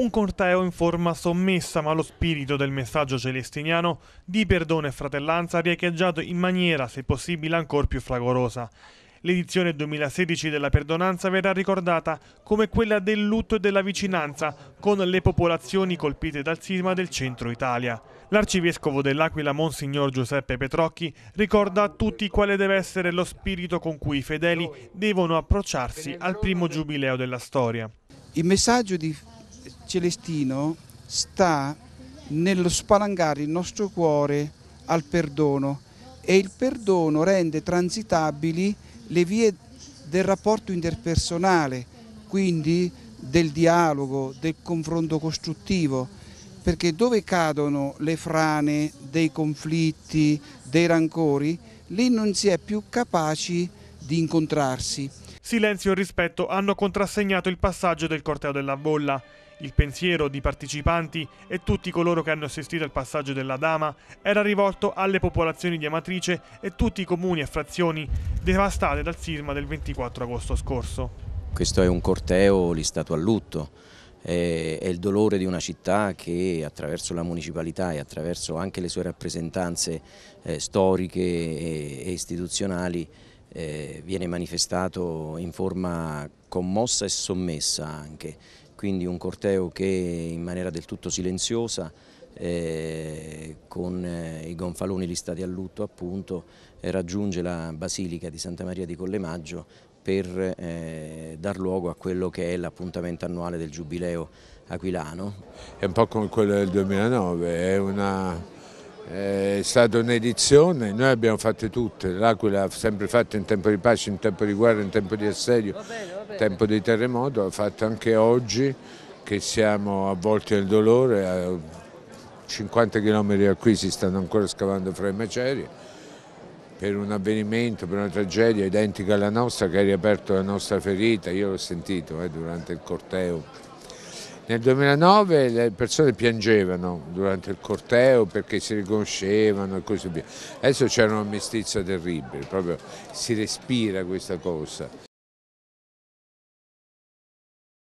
Un corteo in forma sommessa ma lo spirito del messaggio celestiniano di perdono e fratellanza riecheggiato in maniera, se possibile, ancora più fragorosa. L'edizione 2016 della perdonanza verrà ricordata come quella del lutto e della vicinanza con le popolazioni colpite dal sisma del centro Italia. L'arcivescovo dell'Aquila, Monsignor Giuseppe Petrocchi, ricorda a tutti quale deve essere lo spirito con cui i fedeli devono approcciarsi al primo giubileo della storia. Il messaggio di Celestino sta nello spalangare il nostro cuore al perdono e il perdono rende transitabili le vie del rapporto interpersonale, quindi del dialogo, del confronto costruttivo, perché dove cadono le frane dei conflitti, dei rancori, lì non si è più capaci di incontrarsi. Silenzio e rispetto hanno contrassegnato il passaggio del corteo della bolla. Il pensiero di partecipanti e tutti coloro che hanno assistito al passaggio della dama era rivolto alle popolazioni di Amatrice e tutti i comuni e frazioni devastate dal sisma del 24 agosto scorso. Questo è un corteo listato a lutto, è il dolore di una città che attraverso la municipalità e attraverso anche le sue rappresentanze eh, storiche e istituzionali eh, viene manifestato in forma commossa e sommessa anche quindi un corteo che in maniera del tutto silenziosa eh, con eh, i gonfaloni listati a lutto appunto eh, raggiunge la Basilica di Santa Maria di Collemaggio per eh, dar luogo a quello che è l'appuntamento annuale del Giubileo Aquilano. È un po' come quello del 2009, è una eh, è stata un'edizione, noi abbiamo fatto tutte, l'Aquila ha sempre fatto in tempo di pace, in tempo di guerra, in tempo di assedio, in tempo di terremoto, ha fatto anche oggi che siamo avvolti nel dolore, a 50 km da qui si stanno ancora scavando fra i macerie per un avvenimento, per una tragedia identica alla nostra che ha riaperto la nostra ferita, io l'ho sentito eh, durante il corteo nel 2009 le persone piangevano durante il corteo perché si riconoscevano e così via. Adesso c'era una mestizia terribile, proprio si respira questa cosa.